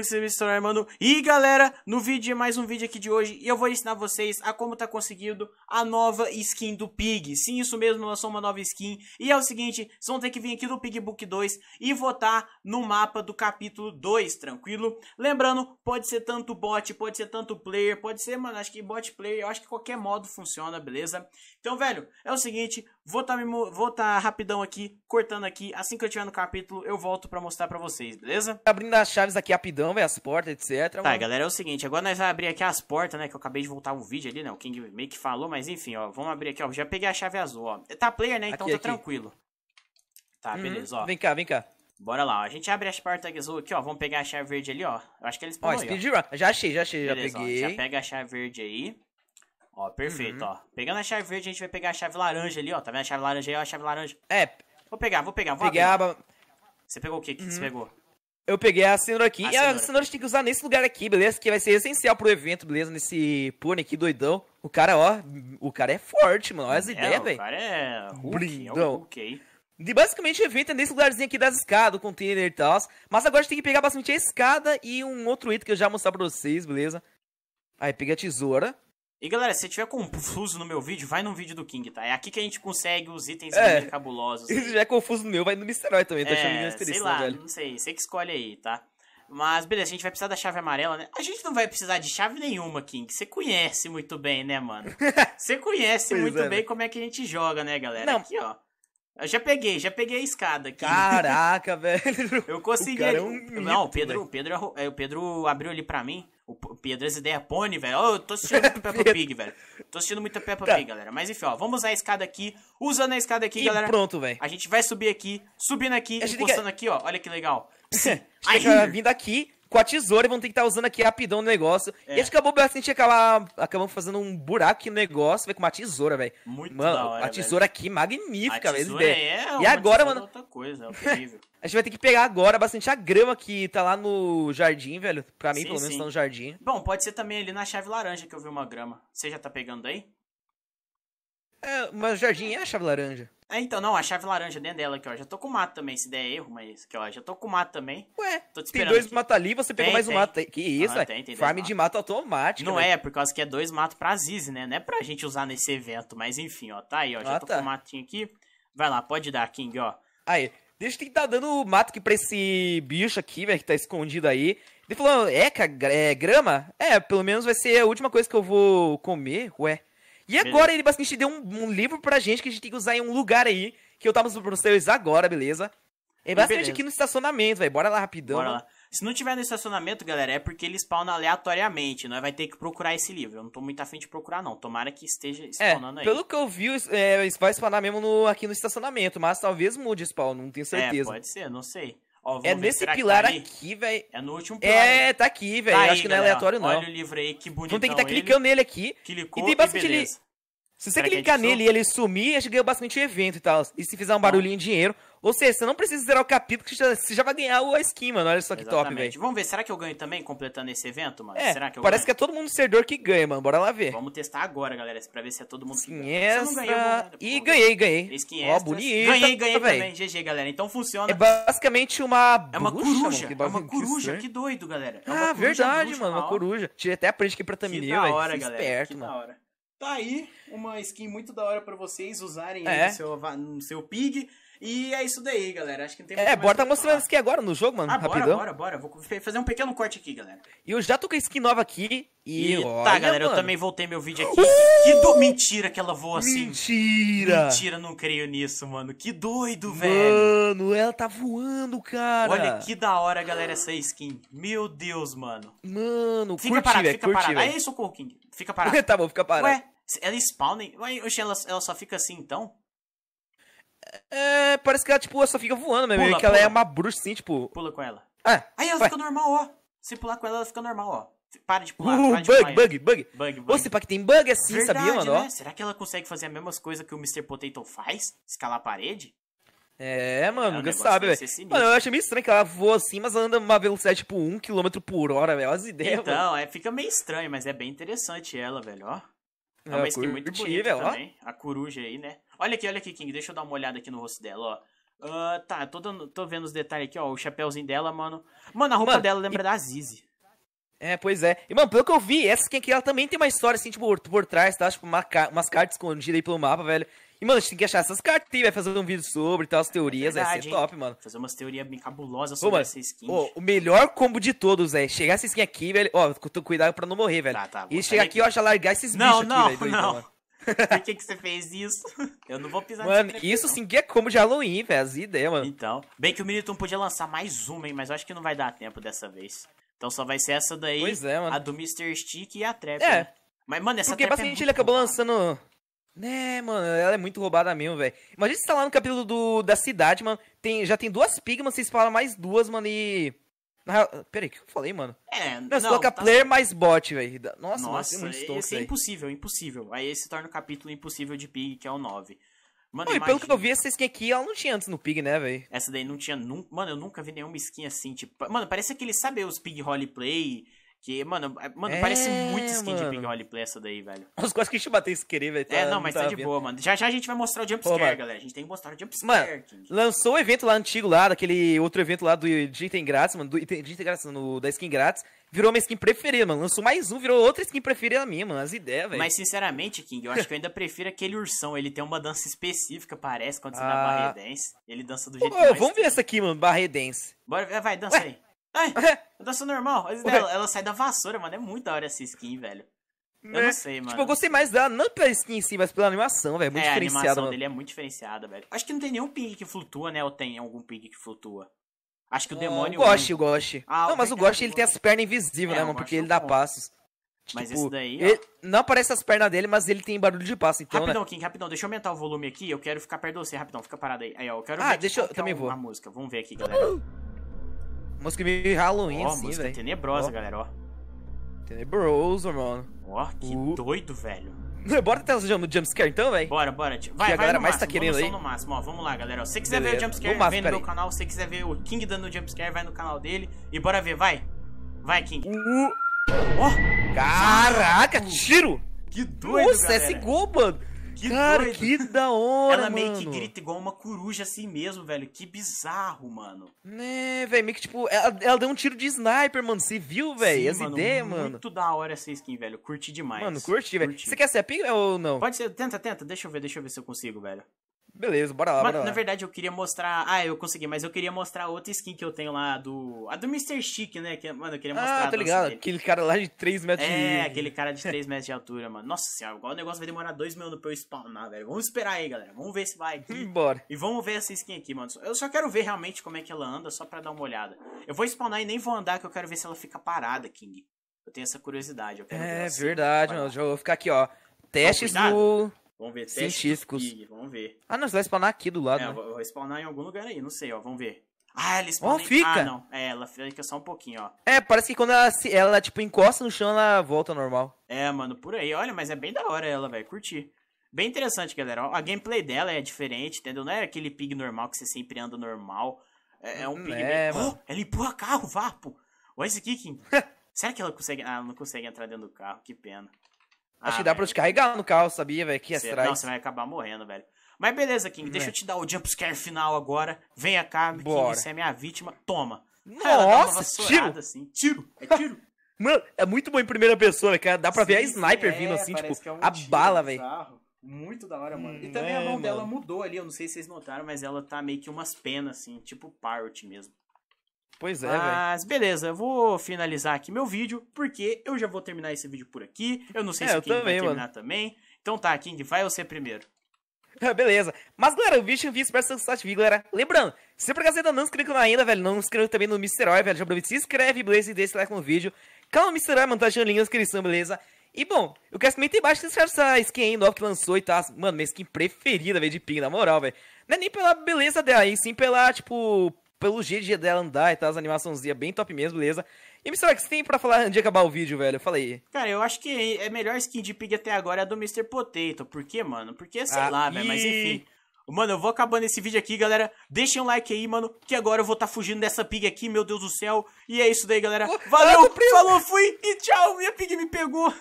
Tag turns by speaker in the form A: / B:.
A: estou E galera, no vídeo, é mais um vídeo aqui de hoje, eu vou ensinar vocês a como tá conseguindo a nova skin do Pig. Sim, isso mesmo, lançou uma nova skin. E é o seguinte, vocês vão ter que vir aqui no Book 2 e votar no mapa do capítulo 2, tranquilo? Lembrando, pode ser tanto bot, pode ser tanto player, pode ser, mano, acho que bot player, eu acho que qualquer modo funciona, beleza? Então, velho, é o seguinte, Vou tá, vou tá rapidão aqui, cortando aqui. Assim que eu tiver no capítulo, eu volto pra mostrar pra vocês, beleza? Tá abrindo as chaves aqui rapidão, velho, as portas, etc. Tá, mano. galera, é o seguinte. Agora nós vamos abrir aqui as portas, né? Que eu acabei de voltar um vídeo ali, né? O King meio que falou, mas enfim, ó. Vamos abrir aqui, ó. Já peguei a chave azul, ó. Tá player, né? Então aqui, tá aqui. tranquilo. Tá, uhum. beleza, ó. Vem cá, vem cá. Bora lá, ó. A gente abre as portas azul aqui, ó. Vamos pegar a chave verde ali, ó. Eu acho que eles podem. Ó,
B: aí, Já achei, já achei, beleza, já peguei. Ó, já
A: pega a chave verde aí. Ó, perfeito, uhum. ó. Pegando a chave verde, a gente vai pegar a chave laranja ali, ó. Tá vendo a chave laranja aí, ó, a chave laranja. É. Vou pegar, vou pegar, vou pegar abrir. A... Você pegou o que? que uhum. você pegou?
B: Eu peguei a cenoura aqui. A e cenoura. a cenoura a gente tem que usar nesse lugar aqui, beleza? Que vai ser essencial pro evento, beleza? Nesse pônei aqui doidão. O cara, ó. O cara é forte, mano. Olha as é, ideias, velho. O
A: cara é. ruim é o
B: Hulk E basicamente o evento é nesse lugarzinho aqui das escadas, o container e tal. Mas agora a gente tem que pegar bastante a escada e um outro item que eu já vou mostrar pra vocês, beleza? Aí pega a tesoura.
A: E galera, se tiver confuso no meu vídeo, vai no vídeo do King, tá? É aqui que a gente consegue os itens é, cabulosos. Se tiver
B: confuso no meu, vai no Misterói também, tá é, achando minhas Sei né, lá, né, não
A: sei, você que escolhe aí, tá? Mas beleza, a gente vai precisar da chave amarela, né? A gente não vai precisar de chave nenhuma, King. Você conhece muito bem, né, mano? Você conhece muito é, bem né? como é que a gente joga, né, galera? Não. Aqui, ó. Eu já peguei, já peguei a escada aqui. Caraca,
B: velho. Eu
A: consegui. É um mito, não, o Pedro, o Pedro, é, o Pedro abriu ali pra mim. O Pedro, as ideias é pônei, velho. Oh, eu tô assistindo muito Peppa Pig, velho. Tô assistindo muito Peppa tá. Pig, galera. Mas enfim, ó, vamos usar a escada aqui. Usando a escada aqui, e galera. pronto, velho. A gente vai subir aqui, subindo aqui, encostando que... aqui, ó. Olha que legal.
B: Aí. já vir daqui, com a tesoura e vão ter que estar tá usando aqui rapidão o negócio. É. E assim, a gente acabou, a gente acabamos fazendo um buraco no negócio, vai com uma tesoura, velho. Muito Mano, hora, a tesoura velho. aqui magnífica, velho. É, e agora, mano. Outra
A: coisa, é
B: a gente vai ter que pegar agora bastante a grama que tá lá no jardim, velho. Pra mim, sim, pelo menos, tá sim. tá no jardim.
A: Bom, pode ser também ali na chave laranja que eu vi uma grama. Você já tá pegando aí?
B: É, mas o jardim é a chave laranja.
A: É, então, não, a chave laranja dentro dela aqui, ó. Já tô com o mato também, se der erro, mas aqui, ó. Já tô com o mato também. Ué, tô te esperando tem dois aqui. matos ali, você pegou tem, mais tem. um mato. Que isso, ah, tem, tem Farm de mato automático. Não né? é, por causa que é dois matos pra Zizi, né? Não é pra gente usar nesse evento, mas enfim, ó. Tá aí, ó. Já ah, tô tá. com o matinho aqui. Vai lá, pode dar, King, ó.
B: Aí, deixa eu tentar dando o mato aqui pra esse bicho aqui, velho, que tá escondido aí. Ele falou, é, é grama? É, pelo menos vai ser a última coisa que eu vou comer, ué. E agora ele basicamente deu um, um, livro pra gente que a gente tem que usar em um lugar aí, que eu tava usando pra vocês agora, beleza? É basicamente aqui no estacionamento, velho. Bora lá rapidão. Bora lá.
A: Se não tiver no estacionamento, galera, é porque ele spawna aleatoriamente. Nós vai ter que procurar esse livro. Eu não tô muito afim de procurar, não. Tomara que esteja é, spawnando é, aí. Pelo
B: que eu vi, é, vai spawnar mesmo no, aqui no estacionamento, mas talvez mude spawn, não tenho é, certeza. É, pode
A: ser, não sei. Ó, é ver. nesse tá pilar tá aqui, velho. É no último é, pilar. É, tá aqui, velho. Tá Acho aí, que não é galera. aleatório, não. Olha o livro aí, que bonitão. Então tem que estar tá clicando nele aqui. Clicou e tem bastante e beleza.
B: Se você clicar nele e ele sumir, a gente ganha bastante evento e tal. E se fizer um tá. barulhinho em dinheiro. Ou seja, você não precisa zerar o capítulo, que você já vai ganhar a skin, mano. Olha só que Exatamente. top, velho.
A: Vamos ver, será que eu ganho também completando esse evento, mano? É, será que eu parece
B: ganho? que é todo mundo servidor que ganha, mano. Bora lá ver.
A: Vamos testar agora, galera, pra ver se é todo mundo que ganha.
B: Extra... Ganhou, ganhar, e ganhei, ganhei.
A: Ó, oh, bonito. Ganhei, tá ganhei também. GG, galera. Então funciona. É
B: basicamente uma. É uma coruja. Mano, é uma coruja, que,
A: doido, galera. É ah, verdade, bruxa, mano. Uma
B: coruja. Tirei até a print aqui pra thumbnail, velho. Que da hora, galera. Esperto, que mano.
A: da hora. Tá aí uma skin muito da hora para vocês usarem é. no, seu, no seu pig. E é isso daí, galera. Acho que não tem É, bora tá
B: mostrando a skin agora no jogo, mano. Ah, rapidão. Bora,
A: bora, bora. Vou fazer um pequeno corte aqui, galera. E eu já tô com a skin nova aqui. E, tá, galera, mano. eu também voltei meu vídeo aqui. Uh! Que do... Mentira que ela voa assim. Mentira! Mentira, não creio nisso, mano. Que doido, mano, velho.
B: Mano, ela tá voando, cara. Olha que
A: da hora, galera, essa skin. Meu Deus, mano.
B: Mano,
A: fica curti, parado, véio, fica curti, parado. Véio. É aí, socorro, King. Fica parado. tá bom, fica parado. Ué? Ela spawna. Oxe, ela, ela só fica assim então? É, parece que ela, tipo, ela só fica voando, mesmo amigo. Que pula. ela é
B: uma bruxa, assim, tipo. Pula com ela. É. Aí
A: ela vai. fica normal, ó. Se pular com ela, ela fica normal, ó. Para de pular, uh, para de bug, pular. Bug,
B: bug, bug. Bug, Você, pá, que tem bug assim, Verdade, sabia, mano? Né? Será
A: que ela consegue fazer as mesmas coisas que o Mr. Potato faz? Escalar a parede? É, mano, é nunca é, sabe, velho. Mano, eu acho
B: meio estranho que ela voa assim, mas anda uma velocidade tipo 1 km por hora, velho. As ideias, Então, mano.
A: é, fica meio estranho, mas é bem interessante ela, velho, ó. É, uma skin muito bonita também. Ó. A coruja aí, né? Olha aqui, olha aqui, King. Deixa eu dar uma olhada aqui no rosto dela, ó. Uh, tá, tô, dando, tô vendo os detalhes aqui, ó. O chapéuzinho dela, mano. Mano, a roupa mano, dela lembra e... da Zizi.
B: É, pois é. E, mano, pelo que eu vi, essa skin aqui, ela também tem uma história, assim, tipo, por trás, tá? Tipo, uma, umas cartas escondidas aí pelo mapa, velho. E, mano, a gente tem que achar essas cartas e vai fazer um vídeo sobre tal, as teorias, é vai ser hein? top,
A: mano. Fazer umas teorias bem cabulosas sobre Ô, mano, essa skin. Ô,
B: o melhor combo de todos, é chegar essa skin aqui, velho. Ó, tô cuidado pra não morrer, velho. Tá, tá, e chegar aqui, ó, já largar esses não, bichos não, aqui, velho. Não, não,
A: Por que, que você fez isso? Eu não vou pisar Mano, isso sim que é como de Halloween, velho. As ideias, mano. Então. Bem que o Militon podia lançar mais uma, hein? Mas eu acho que não vai dar tempo dessa vez. Então só vai ser essa daí. Pois é, mano. A do Mr. Stick e a Trap. É. Né? Mas, mano, essa Porque trap é basicamente é ele
B: acabou bom, lançando. Né, mano, ela é muito roubada mesmo, velho. Imagina você tá lá no capítulo do, da cidade, mano. Tem, já tem duas Pigmas, vocês falam mais duas, mano, e. Na, peraí, o que eu falei, mano?
A: É, não, você coloca tá... player mais
B: bot, velho. Nossa, Nossa mano, é muito isso é
A: impossível, impossível. Aí se torna o capítulo impossível de Pig, que é o 9. Mano, e pelo que eu vi, essa skin aqui, ela não tinha antes no Pig, né, velho? Essa daí não tinha nunca. Mano, eu nunca vi nenhuma skin assim, tipo. Mano, parece aquele, sabe, os Pig Roleplay. Play que, mano, mano é, parece é, muito skin mano. de Big Holly Play essa daí, velho. Os quase que a gente bateu sem querer, velho. Tá é, não, mas não tá, tá de vendo. boa, mano. Já já a gente vai mostrar o Jump Pô, Scare, galera. A gente tem que mostrar o Jump Scare. Mano,
B: lançou o um evento lá antigo, lá, daquele outro evento lá do de item grátis, mano. Do item, de item grátis, no, da skin grátis. Virou minha skin preferida, mano. Lançou mais um, virou outra skin preferida minha, mano. As ideias,
A: velho. Mas, sinceramente, King, eu acho que eu ainda prefiro aquele ursão. Ele tem uma dança específica, parece, quando você ah. dá barre dance. Ele dança do jeito Pô, que Vamos
B: ver essa aqui, mano, barre dance.
A: Bora, vai, dança Ué. aí. Ai, é. eu danço normal. ela sai da vassoura, mano. É muito da hora essa skin, velho. Né? Eu não né? sei, tipo, mano. Tipo, eu gostei
B: mais dela, não pela skin em si, mas pela animação, velho. É muito é, diferenciada. A animação mano. dele
A: é muito diferenciada, velho. Acho que não tem nenhum ping que flutua, né? Ou tem algum ping que flutua. Acho que o ah, demônio. O Goshi, o Goshi. Ah,
B: não, mas o é Goshi ele tem as pernas invisíveis, é, né, mano? Porque ele dá bom. passos.
A: Mas tipo, esse daí. Ele...
B: Não aparece as pernas dele, mas ele tem
A: barulho de passo, então. Rapidão, né? King, rapidão. Deixa eu aumentar o volume aqui. Eu quero ficar perto de você, rapidão. Fica parado aí. Aí, ó. Eu quero ah, ver deixa eu. Tá também vou. música. Vamos ver aqui, galera.
B: Música meio Halloween, ó, assim, música velho. tenebrosa, ó. galera, ó. Tenebroso, mano. Ó, que uh. doido, velho. bora tentar os jumpscare então, velho? Bora, bora. Vai, que vai a galera mais tá máximo, tá querendo aí. no
A: máximo, ó. Vamos lá, galera. Se você quiser Beleza. ver o jumpscare, vem no meu aí. canal. Se você quiser ver o King dando jumpscare, vai no canal dele. E bora ver, vai. Vai, King. Uh. Ó.
B: Caraca, tiro. Que doido, Nossa, galera. esse gol, mano. Que cara, doido. que da hora, Ela mano. meio que grita
A: igual uma coruja assim mesmo, velho. Que bizarro, mano.
B: Né, velho, meio que tipo, ela, ela, deu um tiro de sniper, mano. Você
A: viu, velho? Essa mano, ideia, muito mano. Muito da hora essa skin, velho. Curti demais. Mano, curti, velho. Você quer ser a pig ou não? Pode ser, tenta, tenta. Deixa eu ver, deixa eu ver se eu consigo, velho. Beleza, bora lá, mas, bora lá. Na verdade, eu queria mostrar. Ah, eu consegui, mas eu queria mostrar outra skin que eu tenho lá do. A do Mr. Chic, né? Que, mano, eu queria ah, mostrar. Ah, tá ligado? Dele. Aquele
B: cara lá de 3
A: metros é, de É, aquele cara de 3 metros de altura, mano. Nossa senhora, igual o negócio vai demorar 2 minutos pra eu spawnar, velho. Vamos esperar aí, galera. Vamos ver se vai aqui. Bora. E vamos ver essa skin aqui, mano. Eu só quero ver realmente como é que ela anda, só pra dar uma olhada. Eu vou spawnar e nem vou andar, que eu quero ver se ela fica parada, King. Eu tenho essa curiosidade. é assim,
B: verdade, mano. Eu vou ficar aqui, ó. Testes ah, no.
A: Vamos ver. Científicos. Pig, vamos ver.
B: Ah, não, você vai spawnar aqui do lado. É, né? eu vou
A: spawnar em algum lugar aí, não sei, ó. Vamos ver. Ah, ela spawna. Não, fica. Ah, não. É, ela fica só um pouquinho, ó.
B: É, parece que quando ela, se, ela tipo, encosta no chão, ela volta normal.
A: É, mano, por aí. Olha, mas é bem da hora ela, velho. Curti. Bem interessante, galera. A gameplay dela é diferente, entendeu? Não é aquele pig normal que você sempre anda normal. É, é um hum, pig. É, bem... oh, ela empurra carro, vapo. Olha esse aqui, Kim. Será que ela consegue. Ah, ela não consegue entrar dentro do carro, que pena. Acho ah, que dá velho. pra
B: descarregar no carro,
A: sabia, velho? Que atrás. Não, você vai acabar morrendo, velho. Mas beleza, King, deixa é. eu te dar o jumpscare final agora. Venha cá, Bora. King, você é minha vítima. Toma. Nossa, tiro. Assim. Tiro, é
B: tiro. Mano, é muito bom em primeira pessoa, cara. Dá pra Sim, ver a sniper é, vindo assim, tipo, é um a bala, velho.
A: Muito da hora, mano. Hum, e também a né, mão mano. dela mudou ali, eu não sei se vocês notaram, mas ela tá meio que umas penas, assim, tipo Pirate mesmo. Pois é, Mas véio. beleza, eu vou finalizar aqui meu vídeo, porque eu já vou terminar esse vídeo por aqui. Eu não sei é, se o King também, vai terminar mano. também. Então tá, King, vai você primeiro. Beleza. Mas, galera, o vídeo envia para Sunset V, galera.
B: Lembrando, se por acaso ainda não se é inscreveu ainda, velho, não se inscreveu também no Mr. Oi, velho, já aproveita, se inscreve, beleza, e deixa o like no vídeo. Calma, Mr. Oi, mano, tá achando link na inscrição, beleza? E, bom, eu quero também ter baixo que essa skin aí nova que lançou e tá, mano, minha skin preferida, velho, de ping, na moral, velho. Não é nem pela beleza dela, aí sim pela, tipo, pelo GG dela andar e tal, as animaçãozinhas bem top mesmo, beleza. E me será que você tem pra falar antes de acabar o vídeo, velho? Fala aí.
A: Cara, eu acho que é melhor skin de Pig até agora é a do Mr. Potato. Por quê, mano? Porque, sei ah, lá, velho, mas enfim. Mano, eu vou acabando esse vídeo aqui, galera. Deixem um like aí, mano, que agora eu vou estar tá fugindo dessa pig aqui, meu Deus do céu. E é isso daí, galera. Valeu, falou, fui e tchau. Minha pig me pegou.